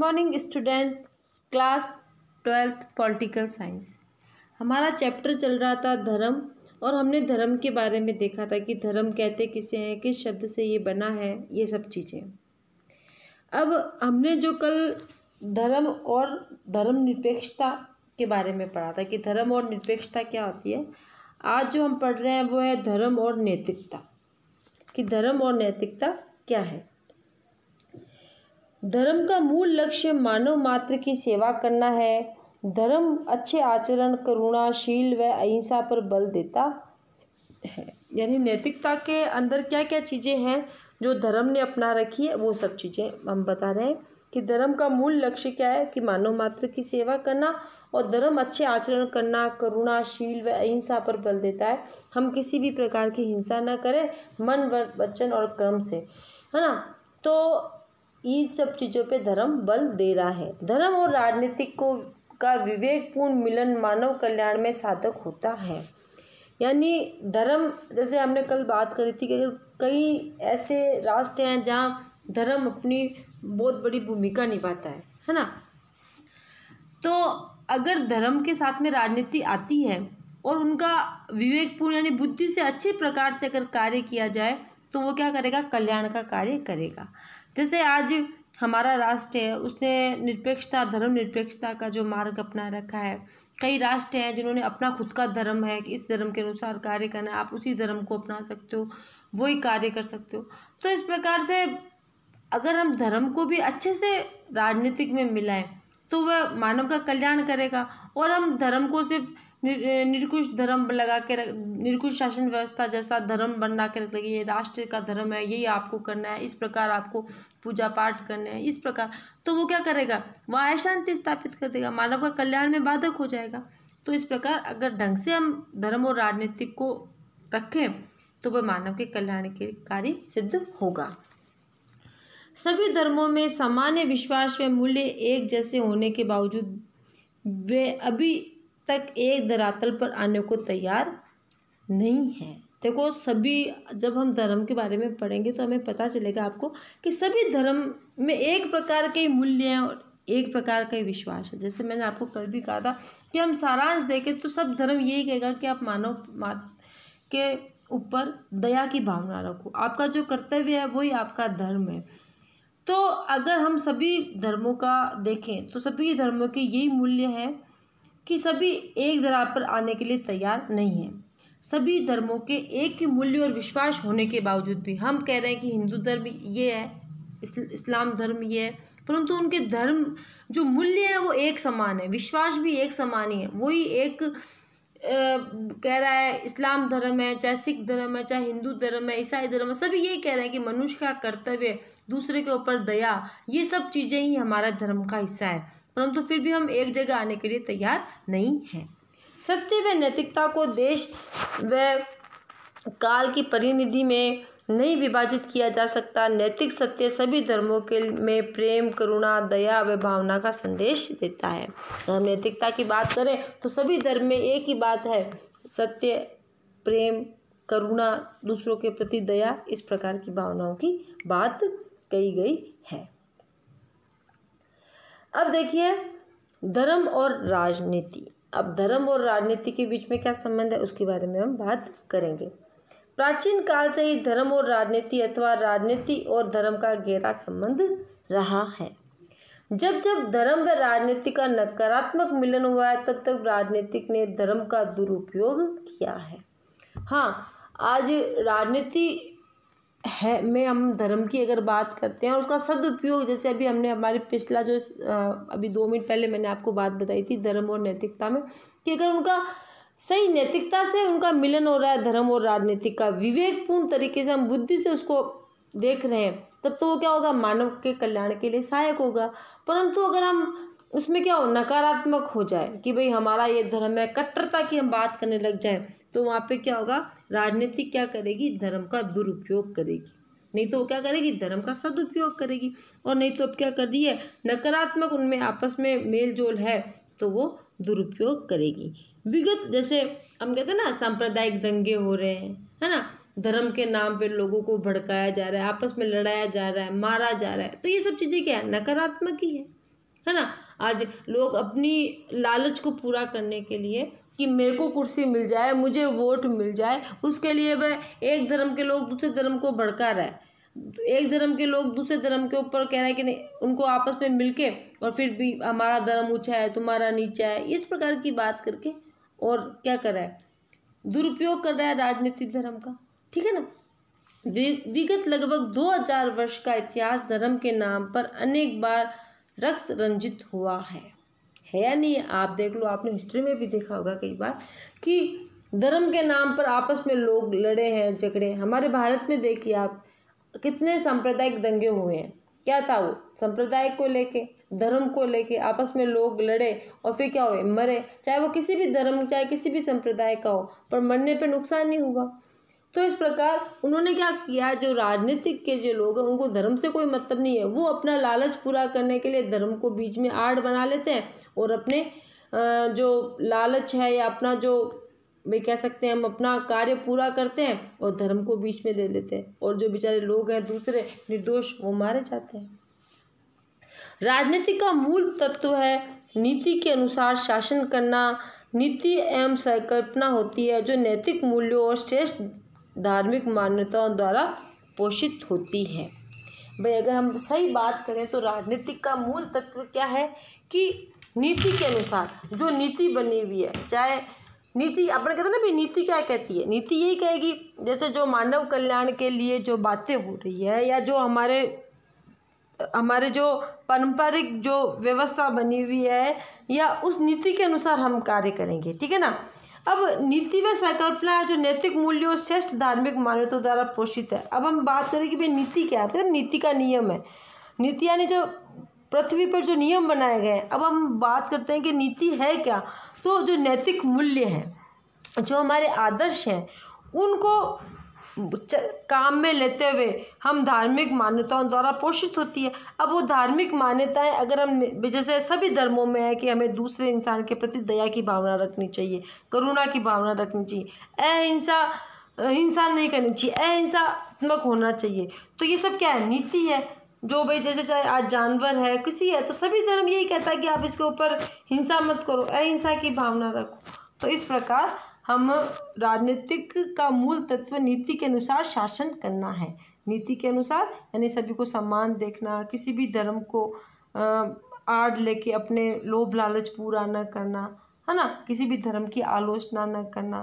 morning student class twelfth political science हमारा chapter चल रहा था धर्म और हमने धर्म के बारे में देखा था कि धर्म कहते किसे हैं किस शब्द से ये बना है ये सब चीज़ें अब हमने जो कल धर्म और धर्म निरपेक्षता के बारे में पढ़ा था कि धर्म और निरपेक्षता क्या होती है आज जो हम पढ़ रहे हैं वो है धर्म और नैतिकता कि धर्म और नैतिकता क्या है धर्म का मूल लक्ष्य मानव मात्र की सेवा करना है धर्म अच्छे आचरण करुणा शील व अहिंसा पर बल देता है यानी नैतिकता के अंदर क्या क्या चीज़ें हैं जो धर्म ने अपना रखी है वो सब चीज़ें हम बता रहे हैं कि धर्म का मूल लक्ष्य क्या है कि मानव मात्र की सेवा करना और धर्म अच्छे आचरण करना करुणाशील व अहिंसा पर बल देता है हम किसी भी प्रकार की हिंसा ना करें मन वचन और कर्म से है ना तो इन सब चीज़ों पे धर्म बल दे रहा है धर्म और राजनीतिक को का विवेकपूर्ण मिलन मानव कल्याण में साधक होता है यानी धर्म जैसे हमने कल बात करी थी कि अगर कई ऐसे राष्ट्र हैं जहाँ धर्म अपनी बहुत बड़ी भूमिका निभाता है है ना तो अगर धर्म के साथ में राजनीति आती है और उनका विवेकपूर्ण यानी बुद्धि से अच्छे प्रकार से अगर कार्य किया जाए तो वो क्या करेगा कल्याण का कार्य करेगा जैसे आज हमारा राष्ट्र है उसने निरपेक्षता धर्म निरपेक्षता का जो मार्ग अपना रखा है कई राष्ट्र हैं जिन्होंने अपना खुद का धर्म है कि इस धर्म के अनुसार कार्य करना आप उसी धर्म को अपना सकते हो वही कार्य कर सकते हो तो इस प्रकार से अगर हम धर्म को भी अच्छे से राजनीतिक में मिलाएं तो वह मानव का कल्याण करेगा और हम धर्म को सिर्फ निरकुश धर्म लगा के रख निरकुश शासन व्यवस्था जैसा धर्म बना के रख ये राष्ट्र का धर्म है यही आपको करना है इस प्रकार आपको पूजा पाठ करना है इस प्रकार तो वो क्या करेगा वह अशांति स्थापित कर देगा मानव का कल्याण में बाधक हो जाएगा तो इस प्रकार अगर ढंग से हम धर्म और राजनीतिक को रखें तो वह मानव के कल्याण के कार्य सिद्ध होगा सभी धर्मों में सामान्य विश्वास व मूल्य एक जैसे होने के बावजूद वे अभी तक एक धरातल पर आने को तैयार नहीं है देखो सभी जब हम धर्म के बारे में पढ़ेंगे तो हमें पता चलेगा आपको कि सभी धर्म में एक प्रकार के मूल्य हैं और एक प्रकार का ही विश्वास है जैसे मैंने आपको कल भी कहा था कि हम सारांश देखें तो सब धर्म यही कहेगा कि आप मानव मात के ऊपर दया की भावना रखो आपका जो कर्तव्य है वही आपका धर्म है तो अगर हम सभी धर्मों का देखें तो सभी धर्मों के यही मूल्य हैं कि सभी एक दरार पर आने के लिए तैयार नहीं हैं सभी धर्मों के एक ही मूल्य और विश्वास होने के बावजूद भी हम कह रहे हैं कि हिंदू धर्म ये है इस्लाम धर्म ये है परंतु उनके धर्म जो मूल्य है वो एक समान है विश्वास भी एक समान ही है वही एक कह रहा है इस्लाम धर्म है चाहे सिख धर्म है चाहे हिंदू धर्म है ईसाई धर्म है सभी यही कह रहे हैं कि मनुष्य का कर्तव्य दूसरे के ऊपर दया ये सब चीज़ें ही हमारा धर्म का हिस्सा है परंतु फिर भी हम एक जगह आने के लिए तैयार नहीं हैं सत्य व नैतिकता को देश व काल की परिनिधि में नहीं विभाजित किया जा सकता नैतिक सत्य सभी धर्मों के में प्रेम करुणा दया व भावना का संदेश देता है अगर हम नैतिकता की बात करें तो सभी धर्म में एक ही बात है सत्य प्रेम करुणा दूसरों के प्रति दया इस प्रकार की भावनाओं की बात कही गई है अब देखिए धर्म और राजनीति अब धर्म और राजनीति के बीच में क्या संबंध है उसके बारे में हम बात करेंगे प्राचीन काल से ही धर्म और राजनीति अथवा राजनीति और धर्म का गहरा संबंध रहा है जब जब धर्म व राजनीति का नकारात्मक मिलन हुआ है तब तक राजनीतिक ने धर्म का दुरुपयोग किया है हाँ आज राजनीति है में हम धर्म की अगर बात करते हैं और उसका सदुपयोग जैसे अभी हमने हमारे पिछला जो अभी दो मिनट पहले मैंने आपको बात बताई थी धर्म और नैतिकता में कि अगर उनका सही नैतिकता से उनका मिलन हो रहा है धर्म और राजनीतिक का विवेकपूर्ण तरीके से हम बुद्धि से उसको देख रहे हैं तब तो वो क्या होगा मानव के कल्याण के लिए सहायक होगा परंतु अगर हम उसमें क्या हो नकारात्मक हो जाए कि भाई हमारा ये धर्म है कट्टरता की हम बात करने लग जाएं तो वहाँ पे क्या होगा राजनीति क्या करेगी धर्म का दुरुपयोग करेगी नहीं तो वो क्या करेगी धर्म का सदुपयोग करेगी और नहीं तो अब क्या कर रही है नकारात्मक उनमें आपस में मेल जोल है तो वो दुरुपयोग करेगी विगत जैसे हम कहते हैं ना सांप्रदायिक दंगे हो रहे हैं है ना धर्म के नाम पे लोगों को भड़काया जा रहा है आपस में लड़ाया जा रहा है मारा जा रहा है तो ये सब चीज़ें क्या है नकारात्मक ही है है ना आज लोग अपनी लालच को पूरा करने के लिए कि मेरे को कुर्सी मिल जाए मुझे वोट मिल जाए उसके लिए वह एक धर्म के लोग दूसरे धर्म को भड़का रहा है एक धर्म के लोग दूसरे धर्म के ऊपर कह रहे हैं कि नहीं उनको आपस में मिलके और फिर भी हमारा धर्म ऊँचा है तुम्हारा नीचा है इस प्रकार की बात करके और क्या कर रहा है दुरुपयोग कर रहा है राजनीतिक धर्म का ठीक है ना विगत लगभग दो हजार वर्ष का इतिहास धर्म के नाम पर अनेक बार रक्त रंजित हुआ है है या नहीं आप देख लो आपने हिस्ट्री में भी देखा होगा कई बार कि धर्म के नाम पर आपस में लोग लड़े हैं झगड़े हमारे भारत में देखिए आप कितने सांप्रदायिक दंगे हुए हैं क्या था वो संप्रदाय को लेके धर्म को लेके आपस में लोग लड़े और फिर क्या हुए मरे चाहे वो किसी भी धर्म चाहे किसी भी संप्रदाय का हो पर मरने पे नुकसान नहीं हुआ तो इस प्रकार उन्होंने क्या किया जो राजनीतिक के जो लोग हैं उनको धर्म से कोई मतलब नहीं है वो अपना लालच पूरा करने के लिए धर्म को बीच में आड़ बना लेते हैं और अपने जो लालच है या अपना जो भाई कह सकते हैं हम अपना कार्य पूरा करते हैं और धर्म को बीच में ले लेते हैं और जो बेचारे लोग हैं दूसरे निर्दोष वो मारे जाते हैं राजनीति का मूल तत्व है नीति के अनुसार शासन करना नीति एवं संकल्पना होती है जो नैतिक मूल्यों और श्रेष्ठ धार्मिक मान्यताओं द्वारा पोषित होती है भाई अगर हम सही बात करें तो राजनीतिक का मूल तत्व क्या है कि नीति के अनुसार जो नीति बनी हुई है चाहे नीति अपने कहते हैं ना भाई नीति क्या कहती है नीति यही कहेगी जैसे जो मानव कल्याण के लिए जो बातें हो रही है या जो हमारे हमारे जो पारंपरिक जो व्यवस्था बनी हुई है या उस नीति के अनुसार हम कार्य करेंगे ठीक है ना अब नीति व संकल्पना जो नैतिक मूल्यों श्रेष्ठ धार्मिक मान्यताओं द्वारा पोषित है अब हम बात करें कि भाई नीति क्या है तो नीति का नियम है नीति यानी जो पृथ्वी पर जो नियम बनाए गए हैं अब हम बात करते हैं कि नीति है क्या तो जो नैतिक मूल्य हैं जो हमारे आदर्श हैं उनको काम में लेते हुए हम धार्मिक मान्यताओं द्वारा पोषित होती है अब वो धार्मिक मान्यताएं अगर हम जैसे सभी धर्मों में है कि हमें दूसरे इंसान के प्रति दया की भावना रखनी चाहिए करुणा की भावना रखनी चाहिए अहिंसा हिंसा नहीं करनी चाहिए अहिंसात्मक होना चाहिए तो ये सब क्या है नीति है जो भाई जैसे चाहे आज जानवर है किसी है तो सभी धर्म यही कहता है कि आप इसके ऊपर हिंसा मत करो अहिंसा की भावना रखो तो इस प्रकार हम राजनीतिक का मूल तत्व नीति के अनुसार शासन करना है नीति के अनुसार यानी सभी को सम्मान देखना किसी भी धर्म को आड़ लेके अपने लोभ लालच पूरा न करना है ना किसी भी धर्म की आलोचना न करना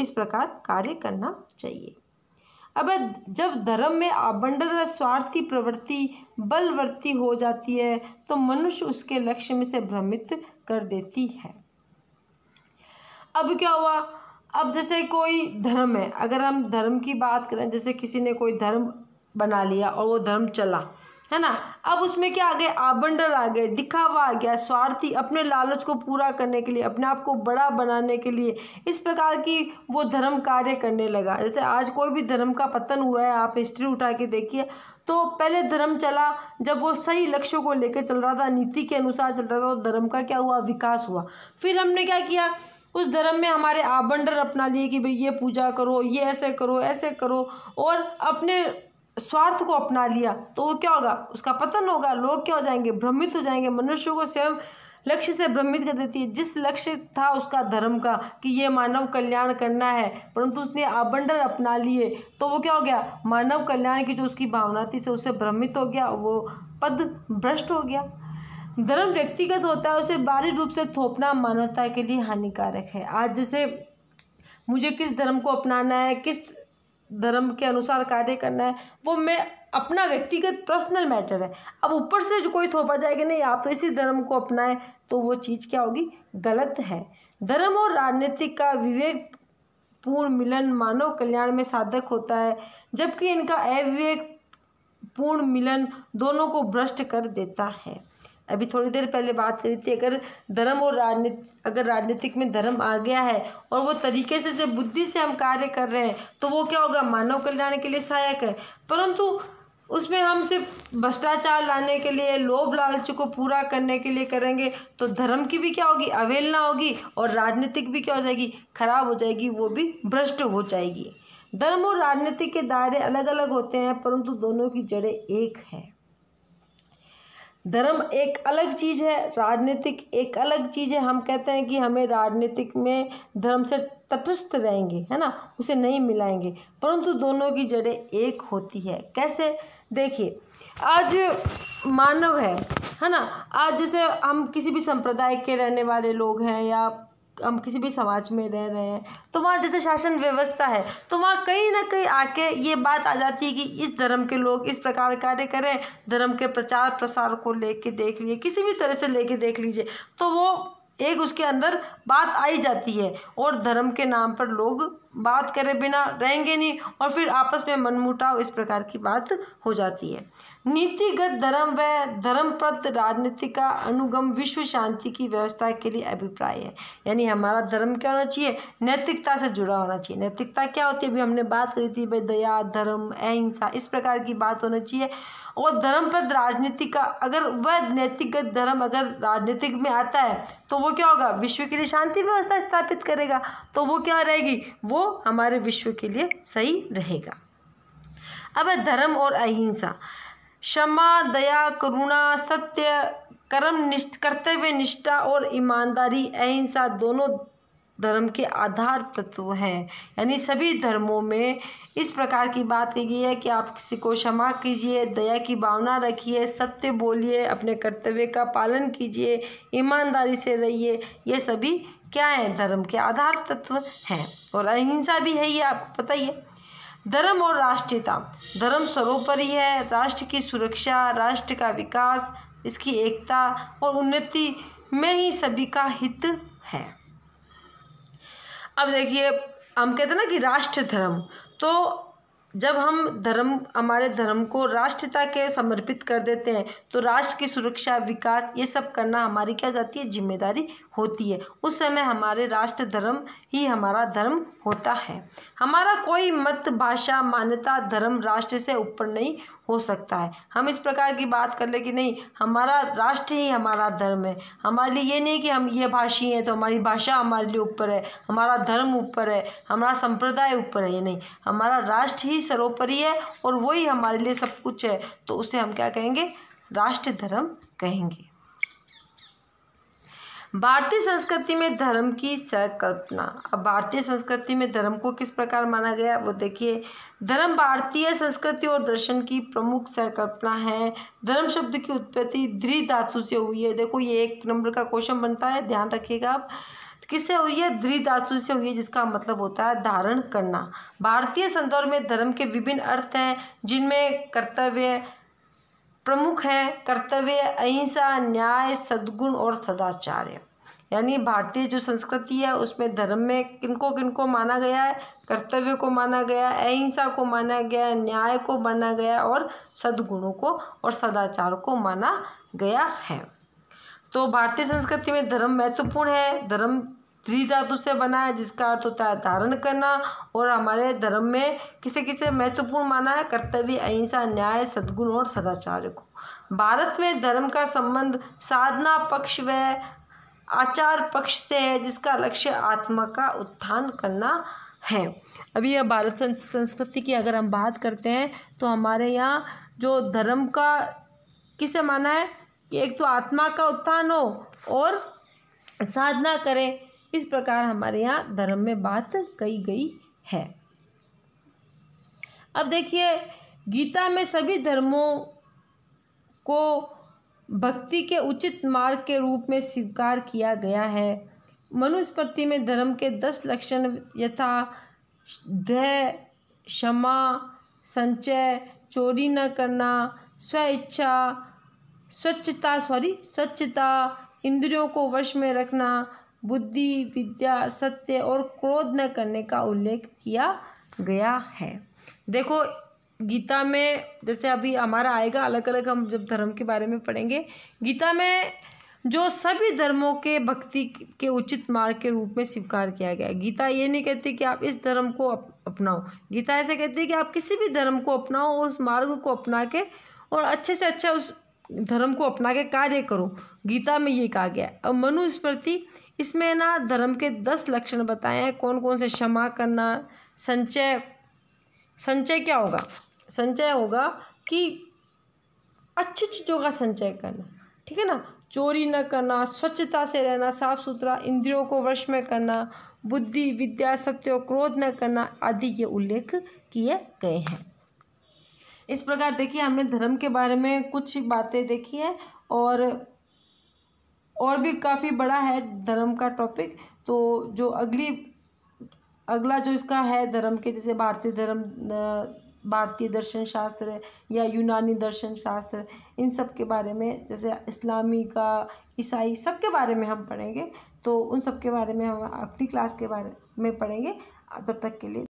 इस प्रकार कार्य करना चाहिए अब जब धर्म में आबंटन और स्वार्थी प्रवृत्ति बलवर्ती हो जाती है तो मनुष्य उसके लक्ष्य में से भ्रमित कर देती है अब क्या हुआ अब जैसे कोई धर्म है अगर हम धर्म की बात करें जैसे किसी ने कोई धर्म बना लिया और वो धर्म चला है ना अब उसमें क्या आ गए आबंडल आ गए दिखावा आ गया स्वार्थी अपने लालच को पूरा करने के लिए अपने आप को बड़ा बनाने के लिए इस प्रकार की वो धर्म कार्य करने लगा जैसे आज कोई भी धर्म का पतन हुआ है आप हिस्ट्री उठा के देखिए तो पहले धर्म चला जब वो सही लक्ष्यों को लेकर चल रहा था नीति के अनुसार चल रहा था तो धर्म का क्या हुआ विकास हुआ फिर हमने क्या किया उस धर्म में हमारे आबंडर अपना लिए कि भाई ये पूजा करो ये ऐसे करो ऐसे करो और अपने स्वार्थ को अपना लिया तो वो क्या होगा उसका पतन होगा लोग क्या हो जाएंगे भ्रमित हो जाएंगे मनुष्यों को स्वयं लक्ष्य से भ्रमित कर देती है जिस लक्ष्य था उसका धर्म का कि ये मानव कल्याण करना है परंतु उसने आबंडर अपना लिए तो वो क्या हो गया मानव कल्याण की जो उसकी भावना थी से उससे भ्रमित हो गया वो पद भ्रष्ट हो गया धर्म व्यक्तिगत होता है उसे बाहरी रूप से थोपना मानवता के लिए हानिकारक है आज जैसे मुझे किस धर्म को अपनाना है किस धर्म के अनुसार कार्य करना है वो मैं अपना व्यक्तिगत पर्सनल मैटर है अब ऊपर से जो कोई थोपा जाएगा नहीं आप तो इसी धर्म को अपनाएं तो वो चीज़ क्या होगी गलत है धर्म और राजनीति का विवेक पूर्ण मिलन मानव कल्याण में साधक होता है जबकि इनका अविवेक पूर्ण मिलन दोनों को भ्रष्ट कर देता है अभी थोड़ी देर पहले बात करी थी अगर धर्म और राजनीति अगर राजनीतिक में धर्म आ गया है और वो तरीके से से बुद्धि से हम कार्य कर रहे हैं तो वो क्या होगा मानव कल्याण के लिए सहायक है परंतु उसमें हम सिर्फ भ्रष्टाचार लाने के लिए लोभ लालच को पूरा करने के लिए करेंगे तो धर्म की भी क्या होगी अवहेलना होगी और राजनीतिक भी क्या हो जाएगी खराब हो जाएगी वो भी भ्रष्ट हो जाएगी धर्म और राजनीति के दायरे अलग अलग होते हैं परंतु दोनों की जड़ें एक हैं धर्म एक अलग चीज़ है राजनीतिक एक अलग चीज़ है हम कहते हैं कि हमें राजनीतिक में धर्म से तटस्थ रहेंगे है ना उसे नहीं मिलाएंगे परंतु दोनों की जड़ें एक होती है कैसे देखिए आज मानव है है ना आज जैसे हम किसी भी संप्रदाय के रहने वाले लोग हैं या हम किसी भी समाज में रह रहे हैं तो वहाँ जैसे शासन व्यवस्था है तो वहाँ कहीं ना कहीं आके ये बात आ जाती है कि इस धर्म के लोग इस प्रकार कार्य करें धर्म के प्रचार प्रसार को लेके देख लीजिए किसी भी तरह से लेके देख लीजिए तो वो एक उसके अंदर बात आई जाती है और धर्म के नाम पर लोग बात करे बिना रहेंगे नहीं और फिर आपस में मनमुटाव इस प्रकार की बात हो जाती है नीतिगत धर्म व धर्मप्रत राजनीति का अनुगम विश्व शांति की व्यवस्था के लिए अभिप्राय है यानी हमारा धर्म क्या होना चाहिए नैतिकता से जुड़ा होना चाहिए नैतिकता क्या होती है अभी हमने बात करी थी भाई दया धर्म अहिंसा इस प्रकार की बात होना चाहिए और धर्मप्रद राजनीति का अगर वह नैतिकगत धर्म अगर राजनीतिक में आता है तो वो क्या होगा विश्व के लिए शांति व्यवस्था स्थापित करेगा तो वो क्या रहेगी वो हमारे विश्व के लिए सही रहेगा अब धर्म और अहिंसा क्षमा दया करुणा सत्य कर्म निष्ठ कर्तव्य निष्ठा और ईमानदारी अहिंसा दोनों धर्म के आधार तत्व हैं यानी सभी धर्मों में इस प्रकार की बात की गई है कि आप किसी को क्षमा कीजिए दया की भावना रखिए सत्य बोलिए अपने कर्तव्य का पालन कीजिए ईमानदारी से रहिए ये सभी क्या है धर्म के आधार तत्व हैं और अहिंसा भी है ये आपको पता ही है धर्म और राष्ट्रीयता धर्म सर्वोपरि है राष्ट्र की सुरक्षा राष्ट्र का विकास इसकी एकता और उन्नति में ही सभी का हित है अब देखिए हम कहते हैं ना कि राष्ट्र धर्म तो जब हम धर्म हमारे धर्म को राष्ट्रता के समर्पित कर देते हैं तो राष्ट्र की सुरक्षा विकास ये सब करना हमारी क्या जाती है जिम्मेदारी होती है उस समय हमारे राष्ट्र धर्म ही हमारा धर्म होता है हमारा कोई मत भाषा मान्यता धर्म राष्ट्र से ऊपर नहीं हो सकता है हम इस प्रकार की बात कर ले कि नहीं हमारा राष्ट्र ही हमारा धर्म है हमारे लिए ये नहीं कि हम ये भाषी हैं तो हमारी भाषा हमारे लिए ऊपर है हमारा धर्म ऊपर है हमारा संप्रदाय ऊपर है ये नहीं हमारा राष्ट्र ही सर्वोपरि है और वही हमारे लिए सब कुछ है तो उसे हम क्या कहेंगे राष्ट्र धर्म कहेंगे भारतीय संस्कृति में धर्म की संकल्पना अब भारतीय संस्कृति में धर्म को किस प्रकार माना गया वो देखिए धर्म भारतीय संस्कृति और दर्शन की प्रमुख संकल्पना है धर्म शब्द की उत्पत्ति ध्री धातु से हुई है देखो ये एक नंबर का क्वेश्चन बनता है ध्यान रखिएगा आप किससे हुई है ध्री धातु से हुई है जिसका मतलब होता है धारण करना भारतीय संदर्भ में धर्म के विभिन्न अर्थ हैं जिनमें कर्तव्य प्रमुख हैं कर्तव्य अहिंसा न्याय सद्गुण और सदाचार्य यानी भारतीय जो संस्कृति है उसमें धर्म में किनको किनको माना गया है कर्तव्य को माना गया अहिंसा को माना गया न्याय को माना गया और सद्गुणों को और सदाचार को माना गया है तो भारतीय संस्कृति में धर्म महत्वपूर्ण है धर्म त्री धातु से बना है जिसका अर्थ होता है धारण करना और हमारे धर्म में किसे किसे महत्वपूर्ण माना है कर्तव्य अहिंसा न्याय सद्गुण और सदाचार को भारत में धर्म का संबंध साधना पक्ष व आचार पक्ष से है जिसका लक्ष्य आत्मा का उत्थान करना है अभी यह भारत संस्कृति की अगर हम बात करते हैं तो हमारे यहाँ जो धर्म का किसे माना है कि एक तो आत्मा का उत्थान हो और साधना करें इस प्रकार हमारे यहाँ धर्म में बात कही गई है अब देखिए गीता में सभी धर्मों को भक्ति के उचित मार्ग के रूप में स्वीकार किया गया है मनुस्मृति में धर्म के दस लक्षण यथा धैर्य क्षमा संचय चोरी न करना स्व इच्छा स्वच्छता सॉरी स्वच्छता इंद्रियों को वश में रखना बुद्धि विद्या सत्य और क्रोध न करने का उल्लेख किया गया है देखो गीता में जैसे अभी हमारा आएगा अलग अलग हम जब धर्म के बारे में पढ़ेंगे गीता में जो सभी धर्मों के भक्ति के उचित मार्ग के रूप में स्वीकार किया गया गीता ये नहीं कहती कि आप इस धर्म को अप, अपनाओ गीता ऐसे कहती है कि आप किसी भी धर्म को अपनाओ और उस मार्ग को अपना के और अच्छे से अच्छा उस धर्म को अपना के कार्य करो गीता में ये कहा गया है और मनुस्मृति इसमें ना धर्म के दस लक्षण बताए हैं कौन कौन से क्षमा करना संचय संचय क्या होगा संचय होगा कि अच्छी चीज़ों का संचय करना ठीक है ना चोरी न करना स्वच्छता से रहना साफ सुथरा इंद्रियों को वश में करना बुद्धि विद्या सत्य और क्रोध न करना आदि के उल्लेख किए गए हैं इस प्रकार देखिए हमने धर्म के बारे में कुछ बातें देखी है और और भी काफ़ी बड़ा है धर्म का टॉपिक तो जो अगली अगला जो इसका है धर्म के जैसे भारतीय धर्म भारतीय दर्शन शास्त्र या यूनानी दर्शन शास्त्र इन सब के बारे में जैसे इस्लामी का ईसाई सब के बारे में हम पढ़ेंगे तो उन सब के बारे में हम अपनी क्लास के बारे में पढ़ेंगे तब तक के लिए